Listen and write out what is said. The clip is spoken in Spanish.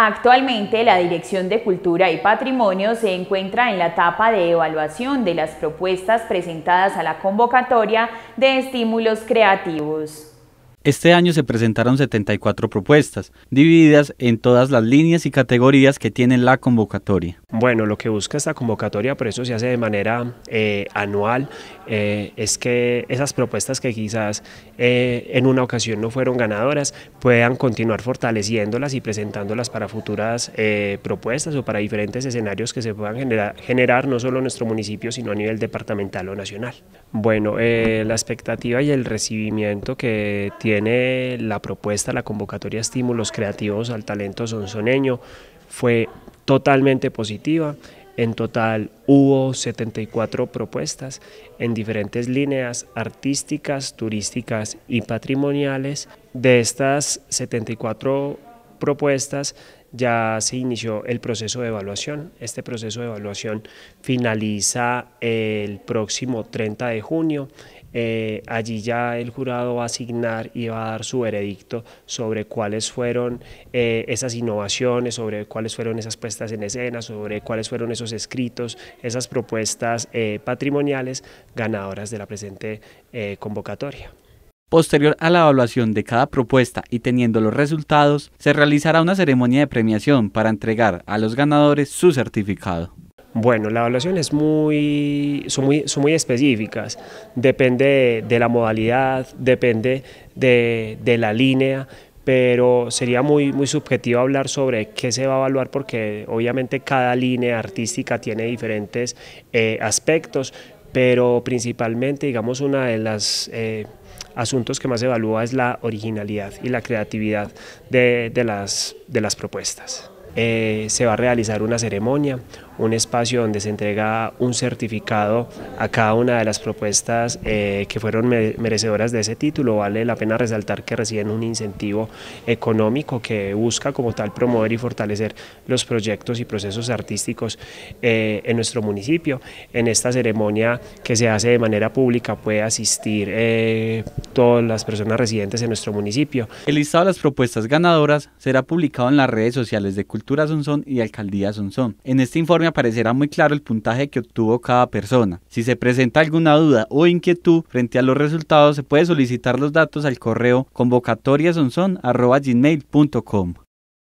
Actualmente la Dirección de Cultura y Patrimonio se encuentra en la etapa de evaluación de las propuestas presentadas a la convocatoria de estímulos creativos. Este año se presentaron 74 propuestas, divididas en todas las líneas y categorías que tiene la convocatoria. Bueno, lo que busca esta convocatoria, por eso se hace de manera eh, anual, eh, es que esas propuestas que quizás eh, en una ocasión no fueron ganadoras puedan continuar fortaleciéndolas y presentándolas para futuras propuestas o para diferentes escenarios que se puedan generar, generar, no solo en nuestro municipio, sino a nivel departamental o nacional. Bueno, la expectativa y el recibimiento que tiene la propuesta, la convocatoria Estímulos Creativos al Talento Sonsoneño fue totalmente positiva. En total hubo 74 propuestas en diferentes líneas artísticas, turísticas y patrimoniales. De estas 74 propuestas, ya se inició el proceso de evaluación. Este proceso de evaluación finaliza el próximo 30 de junio. Eh, allí ya el jurado va a asignar y va a dar su veredicto sobre cuáles fueron eh, esas innovaciones, sobre cuáles fueron esas puestas en escena, sobre cuáles fueron esos escritos, esas propuestas eh, patrimoniales ganadoras de la presente convocatoria. Posterior a la evaluación de cada propuesta y teniendo los resultados, se realizará una ceremonia de premiación para entregar a los ganadores su certificado. Bueno, la evaluación es muy, son, muy, específicas, depende de, la modalidad, depende de, la línea, pero sería muy, muy subjetivo hablar sobre qué se va a evaluar porque obviamente cada línea artística tiene diferentes eh, aspectos, pero principalmente, digamos, una de las... Eh, asuntos que más evalúa es la originalidad y la creatividad de, las, propuestas. Eh, se va a realizar una ceremonia, un espacio donde se entrega un certificado a cada una de las propuestas eh, que fueron merecedoras de ese título. Vale la pena resaltar que reciben un incentivo económico que busca como tal promover y fortalecer los proyectos y procesos artísticos eh, en nuestro municipio. En esta ceremonia que se hace de manera pública puede asistir eh, todas las personas residentes en nuestro municipio. El listado de las propuestas ganadoras será publicado en las redes sociales de Cultura Sonsón y Alcaldía Sonsón. En este informe aparecerá muy claro el puntaje que obtuvo cada persona. Si se presenta alguna duda o inquietud frente a los resultados, se puede solicitar los datos al correo convocatoriasonson.com.